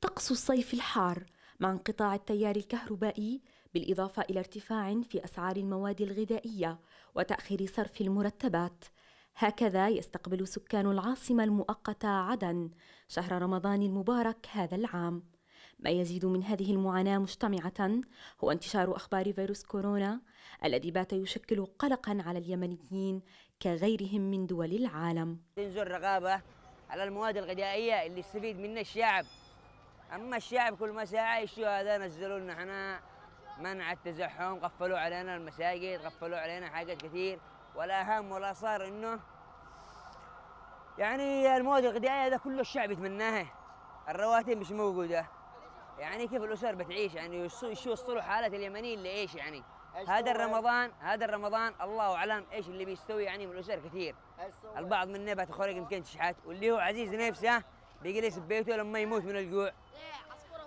طقس الصيف الحار مع انقطاع التيار الكهربائي بالإضافة إلى ارتفاع في أسعار المواد الغذائية وتأخير صرف المرتبات هكذا يستقبل سكان العاصمة المؤقتة عدن شهر رمضان المبارك هذا العام ما يزيد من هذه المعاناة مجتمعة هو انتشار أخبار فيروس كورونا الذي بات يشكل قلقا على اليمنيين كغيرهم من دول العالم تنزل رقابة على المواد الغذائية اللي يستفيد منها الشعب اما الشعب كل ما ساعه يشوا هذا نزلوا لنا احنا منع التزحم قفلوا علينا المساجد قفلوا علينا حاجات كثير ولا هم ولا صار انه يعني المواد الغذائيه هذا كله الشعب يتمناها الرواتب مش موجوده يعني كيف الاسر بتعيش يعني شو وصلوا حاله اليمنيين لايش يعني هذا رمضان هذا رمضان الله اعلم ايش اللي بيستوي يعني من الاسر كثير البعض منا بتخرج يمكن تشحات واللي هو عزيز نفسه بيجلس ببيته لما يموت من الجوع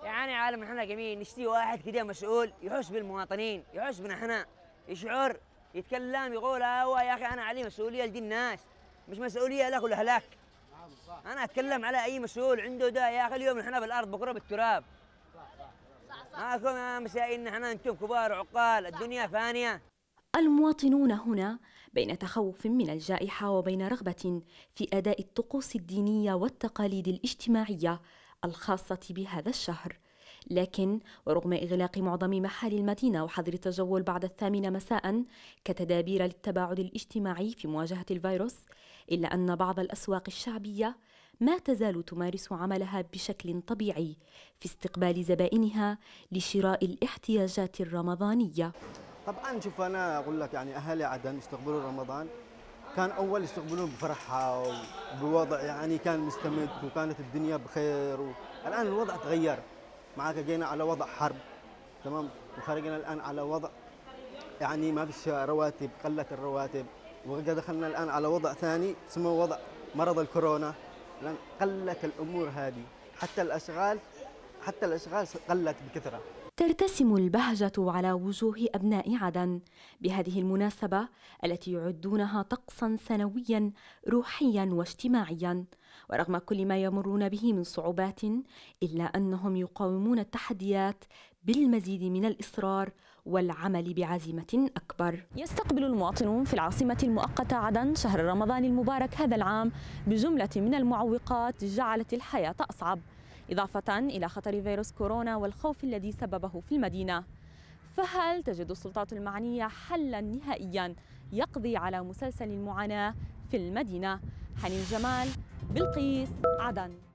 يعني عالم احنا جميل نشتي واحد كده مسؤول يحس بالمواطنين يحس بنا احنا يشعر يتكلم يقول هو آه يا اخي انا علي مسؤوليه لدي الناس مش مسؤوليه لك ولا هلاك انا اتكلم على اي مسؤول عنده ده يا اخي اليوم احنا بالارض بكره بالتراب صح صح صح معكم يا مسائلنا احنا انتم كبار وعقال الدنيا فانيه المواطنون هنا بين تخوف من الجائحة وبين رغبة في أداء الطقوس الدينية والتقاليد الاجتماعية الخاصة بهذا الشهر لكن ورغم إغلاق معظم محال المدينة وحظر التجول بعد الثامنة مساء كتدابير للتباعد الاجتماعي في مواجهة الفيروس إلا أن بعض الأسواق الشعبية ما تزال تمارس عملها بشكل طبيعي في استقبال زبائنها لشراء الاحتياجات الرمضانية طبعا شوف انا اقول لك يعني اهالي عدن استقبلوا رمضان كان اول يستقبلون بفرحه وبوضع يعني كان مستمد وكانت الدنيا بخير و... الان الوضع تغير معك جينا على وضع حرب تمام وخرجنا الان على وضع يعني ما فيش رواتب قلت الرواتب ودخلنا الان على وضع ثاني اسمه وضع مرض الكورونا لان قلت الامور هذه حتى الاشغال حتى الاشغال قلت بكثره ترتسم البهجة على وجوه أبناء عدن بهذه المناسبة التي يعدونها طقسا سنويا روحيا واجتماعيا ورغم كل ما يمرون به من صعوبات إلا أنهم يقاومون التحديات بالمزيد من الإصرار والعمل بعزيمة أكبر يستقبل المواطنون في العاصمة المؤقتة عدن شهر رمضان المبارك هذا العام بجملة من المعوقات جعلت الحياة أصعب إضافة إلى خطر فيروس كورونا والخوف الذي سببه في المدينة فهل تجد السلطات المعنية حلا نهائيا يقضي على مسلسل المعاناة في المدينة حنين جمال بلقيس عدن